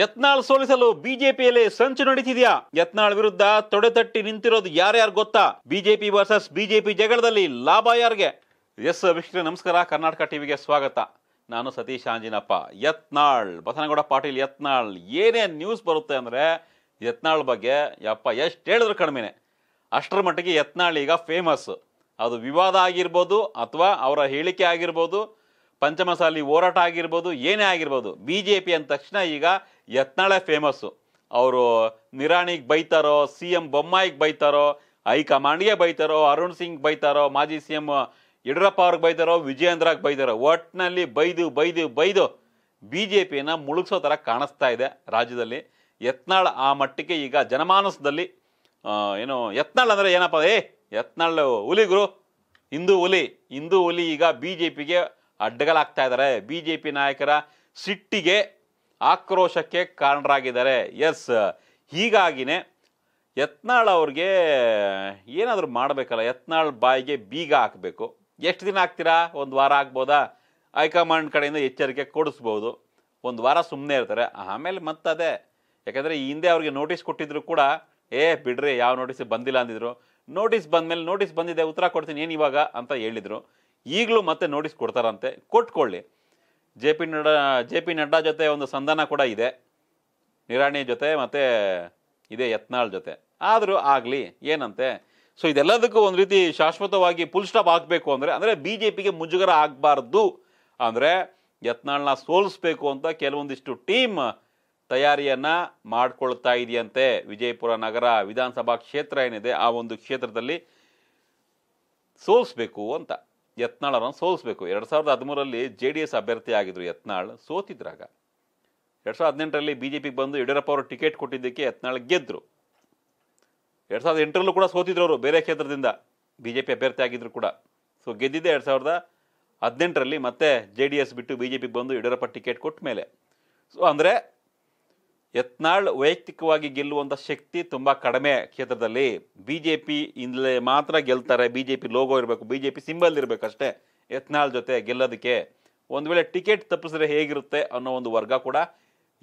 ಯತ್ನಾಳ್ ಸೋಲಿಸಲು ಬಿಜೆಪಿಯಲ್ಲಿ ಸಂಚು ನಡೀತಿದ್ಯಾ ಯತ್ನಾಳ್ ವಿರುದ್ಧ ತೊಡೆತಟ್ಟಿ ನಿಂತಿರೋದು ಯಾರ್ಯಾರು ಗೊತ್ತಾ ಬಿಜೆಪಿ ವರ್ಸಸ್ ಬಿಜೆಪಿ ಜಗಳದಲ್ಲಿ ಲಾಭ ಯಾರಿಗೆ ಎಸ್ ವಿಷ್ಣು ನಮಸ್ಕಾರ ಕರ್ನಾಟಕ ಟಿವಿಗೆ ಸ್ವಾಗತ ನಾನು ಸತೀಶ್ ಆಂಜಿನಪ್ಪ ಯತ್ನಾಳ್ ಬಸನಗೌಡ ಪಾಟೀಲ್ ಯತ್ನಾಳ್ ಏನೇ ನ್ಯೂಸ್ ಬರುತ್ತೆ ಅಂದರೆ ಯತ್ನಾಳ್ ಬಗ್ಗೆ ಯಪ್ಪ ಎಷ್ಟು ಹೇಳಿದ್ರು ಕಡಿಮೆನೆ ಅಷ್ಟರ ಮಟ್ಟಿಗೆ ಯತ್ನಾಳ್ ಈಗ ಫೇಮಸ್ ಅದು ವಿವಾದ ಆಗಿರ್ಬೋದು ಅಥವಾ ಅವರ ಹೇಳಿಕೆ ಆಗಿರ್ಬೋದು ಪಂಚಮಸಾಲಿ ಹೋರಾಟ ಆಗಿರ್ಬೋದು ಏನೇ ಆಗಿರ್ಬೋದು ಬಿ ಜೆ ಪಿ ಅಂದ ತಕ್ಷಣ ಈಗ ಯತ್ನಾಳೆ ಫೇಮಸ್ಸು ಅವರು ನಿರಾಣಿಗೆ ಬೈತಾರೋ ಸಿ ಎಂ ಬೊಮ್ಮಾಯಿಗೆ ಬೈತಾರೋ ಹೈಕಮಾಂಡ್ಗೆ ಬೈತಾರೋ ಅರುಣ್ ಸಿಂಗ್ ಬೈತಾರೋ ಮಾಜಿ ಸಿ ಎಮ್ ಯಡಿಯೂರಪ್ಪ ಅವ್ರಿಗೆ ಬೈತಾರೋ ವಿಜಯೇಂದ್ರಗೆ ಬೈತಾರೋ ಒಟ್ಟಿನಲ್ಲಿ ಬೈದು ಬೈದು ಬೈದು ಬಿ ಜೆ ಪಿನ ಮುಳುಗಿಸೋ ಥರ ಕಾಣಿಸ್ತಾ ಇದೆ ರಾಜ್ಯದಲ್ಲಿ ಯತ್ನಾಳ್ ಆ ಮಟ್ಟಿಗೆ ಈಗ ಜನಮಾನಸದಲ್ಲಿ ಏನು ಯತ್ನಾಳ್ ಅಂದರೆ ಏನಪ್ಪ ಏ ಯತ್ನಾಳ್ ಹುಲಿ ಗುರು ಹಿಂದೂ ಹುಲಿ ಹಿಂದೂ ಹುಲಿ ಈಗ ಬಿ ಜೆ ಪಿಗೆ ಅಡ್ಡಗಳಾಗ್ತಾ ಇದ್ದಾರೆ ಬಿ ಜೆ ಪಿ ನಾಯಕರ ಸಿಟ್ಟಿಗೆ ಆಕ್ರೋಶಕ್ಕೆ ಕಾರಣರಾಗಿದ್ದಾರೆ ಎಸ್ ಹೀಗಾಗಿನೇ ಯತ್ನಾಳ್ ಅವ್ರಿಗೆ ಏನಾದರೂ ಮಾಡಬೇಕಲ್ಲ ಯತ್ನಾಳ್ ಬಾಯಿಗೆ ಬೀಗ ಹಾಕಬೇಕು ಎಷ್ಟು ದಿನ ಆಗ್ತೀರಾ ಒಂದು ವಾರ ಆಗ್ಬೋದಾ ಹೈಕಮಾಂಡ್ ಕಡೆಯಿಂದ ಎಚ್ಚರಿಕೆ ಕೊಡಿಸ್ಬೋದು ಒಂದು ವಾರ ಸುಮ್ಮನೆ ಇರ್ತಾರೆ ಆಮೇಲೆ ಮತ್ತದೇ ಯಾಕಂದರೆ ಈ ಹಿಂದೆ ಅವ್ರಿಗೆ ನೋಟಿಸ್ ಕೊಟ್ಟಿದ್ರು ಕೂಡ ಏ ಬಿಡ್ರಿ ಯಾವ ನೋಟಿಸ್ ಬಂದಿಲ್ಲ ಅಂದಿದ್ರು ನೋಟಿಸ್ ಬಂದಮೇಲೆ ನೋಟಿಸ್ ಬಂದಿದೆ ಉತ್ತರ ಕೊಡ್ತೀನಿ ಏನು ಇವಾಗ ಅಂತ ಹೇಳಿದರು ಈಗಲೂ ಮತ್ತೆ ನೋಟಿಸ್ ಕೊಡ್ತಾರಂತೆ ಕೊಟ್ಕೊಳ್ಳಿ J P Nadda J P Nadda ಜೊತೆ ಒಂದು ಸಂಧಾನ ಕೂಡ ಇದೆ ನಿರಾಣಿ ಜೊತೆ ಮತ್ತು ಇದೇ ಯತ್ನಾಳ್ ಜೊತೆ ಆದರೂ ಆಗಲಿ ಏನಂತೆ ಸೊ ಇದೆಲ್ಲದಕ್ಕೂ ಒಂದು ರೀತಿ ಶಾಶ್ವತವಾಗಿ ಫುಲ್ ಸ್ಟಾಪ್ ಆಗಬೇಕು ಅಂದರೆ ಅಂದರೆ ಬಿ ಜೆ ಪಿಗೆ ಮುಜುಗರ ಆಗಬಾರ್ದು ಅಂದರೆ ಯತ್ನಾಳ್ನ ಸೋಲಿಸ್ಬೇಕು ಅಂತ ಕೆಲವೊಂದಿಷ್ಟು ಟೀಮ್ ತಯಾರಿಯನ್ನು ಮಾಡಿಕೊಳ್ತಾ ಇದೆಯಂತೆ ವಿಜಯಪುರ ನಗರ ವಿಧಾನಸಭಾ ಕ್ಷೇತ್ರ ಏನಿದೆ ಆ ಒಂದು ಕ್ಷೇತ್ರದಲ್ಲಿ ಸೋಲಿಸ್ಬೇಕು ಅಂತ ಅವರನ್ನು ಸೋಲಿಸಬೇಕು ಎರಡು ಸಾವಿರದ ಹದಿಮೂರಲ್ಲಿ ಜೆ ಡಿ ಎಸ್ ಅಭ್ಯರ್ಥಿ ಆಗಿದ್ರು ಯತ್ನಾಳ್ ಸೋತಿದ್ರಾಗ ಎರಡು ಸಾವಿರದ ಹದಿನೆಂಟರಲ್ಲಿ ಬಿ ಜೆ ಪಿಗೆ ಬಂದು ಯಡಿಯೂರಪ್ಪ ಅವರು ಟಿಕೆಟ್ ಕೊಟ್ಟಿದ್ದಕ್ಕೆ ಯತ್ನಾಳ್ ಗೆದ್ದರು ಎರಡು ಸಾವಿರದ ಎಂಟರಲ್ಲೂ ಕೂಡ ಸೋತಿದ್ರು ಅವರು ಬೇರೆ ಕ್ಷೇತ್ರದಿಂದ ಬಿ ಜೆ ಪಿ ಅಭ್ಯರ್ಥಿ ಆಗಿದ್ರು ಕೂಡ ಸೊ ಗೆದ್ದಿದ್ದೆ ಎರಡು ಸಾವಿರದ ಹದಿನೆಂಟರಲ್ಲಿ ಮತ್ತೆ ಜೆ ಡಿ ಎಸ್ ಬಿಟ್ಟು ಬಿ ಜೆ ಪಿಗೆ ಬಂದು ಯಡಿಯೂರಪ್ಪ ಟಿಕೆಟ್ ಕೊಟ್ಟ ಮೇಲೆ ಸೊ ಅಂದರೆ ಯತ್ನಾಳ್ ವೈಯಕ್ತಿಕವಾಗಿ ಗೆಲ್ಲುವಂಥ ಶಕ್ತಿ ತುಂಬ ಕಡಿಮೆ ಕ್ಷೇತ್ರದಲ್ಲಿ ಬಿ ಜೆ ಪಿ ಇಂದಲೇ ಮಾತ್ರ ಗೆಲ್ತಾರೆ ಬಿ ಜೆ ಪಿ ಲೋಗೋ ಇರಬೇಕು ಬಿ ಜೆ ಪಿ ಸಿಂಬಲ್ ಇರಬೇಕಷ್ಟೇ ಯತ್ನಾಳ್ ಜೊತೆ ಗೆಲ್ಲೋದಕ್ಕೆ ಒಂದು ವೇಳೆ ಟಿಕೆಟ್ ತಪ್ಪಿಸಿದ್ರೆ ಹೇಗಿರುತ್ತೆ ಅನ್ನೋ ಒಂದು ವರ್ಗ ಕೂಡ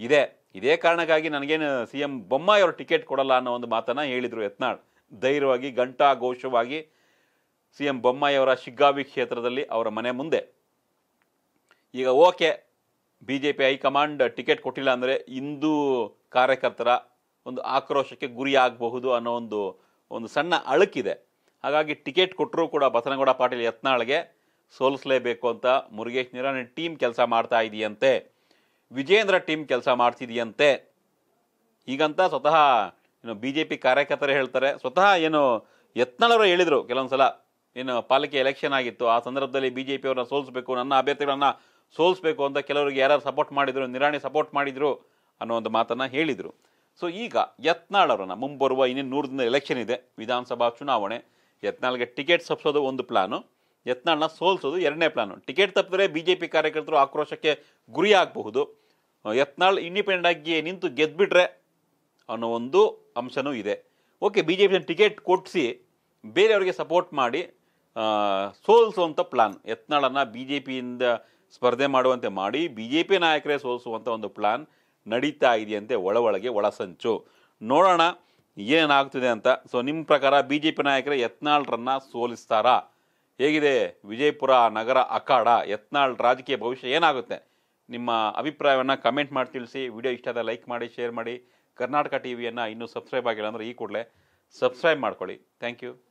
ಇದೆ ಇದೇ ಕಾರಣಕ್ಕಾಗಿ ನನಗೇನು ಸಿ ಎಂ ಬೊಮ್ಮಾಯಿ ಟಿಕೆಟ್ ಕೊಡಲ್ಲ ಅನ್ನೋ ಒಂದು ಮಾತನ್ನು ಹೇಳಿದರು ಯತ್ನಾಳ್ ಧೈರ್ಯವಾಗಿ ಗಂಟಾ ಘೋಷವಾಗಿ ಸಿ ಎಂ ಬೊಮ್ಮಾಯಿಯವರ ಶಿಗ್ಗಾವಿ ಕ್ಷೇತ್ರದಲ್ಲಿ ಅವರ ಮನೆ ಮುಂದೆ ಈಗ okay B J P high command ticket ಕೊಟ್ಟಿಲ್ಲ ಅಂದರೆ ಹಿಂದೂ ಕಾರ್ಯಕರ್ತರ ಒಂದು ಆಕ್ರೋಶಕ್ಕೆ ಗುರಿ ಆಗಬಹುದು ಅನ್ನೋ ಒಂದು ಒಂದು ಸಣ್ಣ ಅಳುಕಿದೆ ಹಾಗಾಗಿ ಟಿಕೆಟ್ ಕೊಟ್ಟರೂ ಕೂಡ ಬಸನಗೌಡ ಪಾಟೀಲ್ ಯತ್ನಾಳ್ಗೆ ಸೋಲಿಸಲೇಬೇಕು ಅಂತ ಮುರುಗೇಶ್ ನಿರಾಣಿ ಟೀಮ್ ಕೆಲಸ ಮಾಡ್ತಾ ಇದೆಯಂತೆ ವಿಜೇಂದ್ರ ಟೀಮ್ ಕೆಲಸ ಮಾಡ್ತಿದೆಯಂತೆ ಈಗಂತ ಸ್ವತಃ ಏನು ಬಿ ಜೆ ಪಿ ಕಾರ್ಯಕರ್ತರೇ ಹೇಳ್ತಾರೆ ಸ್ವತಃ ಏನು ಯತ್ನಾಳವರು ಹೇಳಿದರು ಕೆಲವೊಂದು ಸಲ ಏನು ಪಾಲಿಕೆ ಎಲೆಕ್ಷನ್ ಆಗಿತ್ತು ಆ ಸಂದರ್ಭದಲ್ಲಿ ಬಿ ಜೆ ಪಿಯವ್ರನ್ನ ಸೋಲಿಸಬೇಕು ನನ್ನ ಅಭ್ಯರ್ಥಿಗಳನ್ನು ಸೋಲ್ಸ್ಬೇಕು ಅಂತ ಕೆಲವರಿಗೆ ಯಾರು ಸಪೋರ್ಟ್ ಮಾಡಿದರು ನಿರಾಣಿ ಸಪೋರ್ಟ್ ಮಾಡಿದರು ಅನ್ನೋ ಒಂದು ಮಾತನ್ನು ಹೇಳಿದರು ಸೊ ಈಗ ಯತ್ನಾಳರನ್ನು ಮುಂಬರುವ ಇನ್ನೇನು ನೂರು ದಿನ ಎಲೆಕ್ಷನ್ ಇದೆ ವಿಧಾನಸಭಾ ಚುನಾವಣೆ ಯತ್ನಾಳ್ಗೆ ಟಿಕೆಟ್ ಸಪ್ಸೋದು ಒಂದು ಪ್ಲಾನು ಯತ್ನಾಳನ್ನ ಸೋಲ್ಸೋದು ಎರಡನೇ ಪ್ಲಾನು ಟಿಕೆಟ್ ತಪ್ಪಿದ್ರೆ ಬಿ ಜೆ ಪಿ ಕಾರ್ಯಕರ್ತರು ಆಕ್ರೋಶಕ್ಕೆ ಗುರಿ ಆಗಬಹುದು ಯತ್ನಾಳ್ ಇಂಡಿಪೆಂಡೆಂಟ್ ಆಗಿ ನಿಂತು ಗೆದ್ದುಬಿಟ್ರೆ ಅನ್ನೋ ಒಂದು ಅಂಶನೂ ಇದೆ ಓಕೆ ಬಿ ಜೆ ಪಿನ ಟಿಕೆಟ್ ಕೊಡಿಸಿ ಬೇರೆಯವರಿಗೆ ಸಪೋರ್ಟ್ ಮಾಡಿ ಸೋಲಿಸುವಂಥ ಪ್ಲಾನ್ ಯತ್ನಾಳನ್ನು ಬಿ ಜೆ ಪಿಯಿಂದ ಸ್ಪರ್ಧೆ ಮಾಡುವಂತೆ ಮಾಡಿ ಬಿ ಜೆ ಪಿ ನಾಯಕರೇ ಸೋಲಿಸುವಂಥ ಒಂದು ಪ್ಲಾನ್ ನಡೀತಾ ಇದೆಯಂತೆ ಒಳ ಒಳಗೆ ಒಳಸಂಚು ನೋಡೋಣ ಏನಾಗ್ತಿದೆ ಅಂತ ಸೊ ನಿಮ್ಮ ಪ್ರಕಾರ ಬಿ ಜೆ ಪಿ ನಾಯಕರೇ ಯತ್ನಾಳ್ರನ್ನು ಸೋಲಿಸ್ತಾರಾ ಹೇಗಿದೆ ವಿಜಯಪುರ ನಗರ ಅಖಾಡ ಯತ್ನಾಳ್ ರಾಜಕೀಯ ಭವಿಷ್ಯ ಏನಾಗುತ್ತೆ ನಿಮ್ಮ ಅಭಿಪ್ರಾಯವನ್ನು ಕಮೆಂಟ್ ಮಾಡಿ ತಿಳಿಸಿ ವಿಡಿಯೋ ಇಷ್ಟ ಆದರೆ ಲೈಕ್ ಮಾಡಿ ಶೇರ್ ಮಾಡಿ ಕರ್ನಾಟಕ ಟಿ ವಿಯನ್ನು ಇನ್ನೂ ಸಬ್ಸ್ಕ್ರೈಬ್ ಆಗಿಲ್ಲ ಅಂದರೆ ಈ ಕೂಡಲೇ ಸಬ್ಸ್ಕ್ರೈಬ್ ಮಾಡ್ಕೊಳ್ಳಿ ಥ್ಯಾಂಕ್ ಯು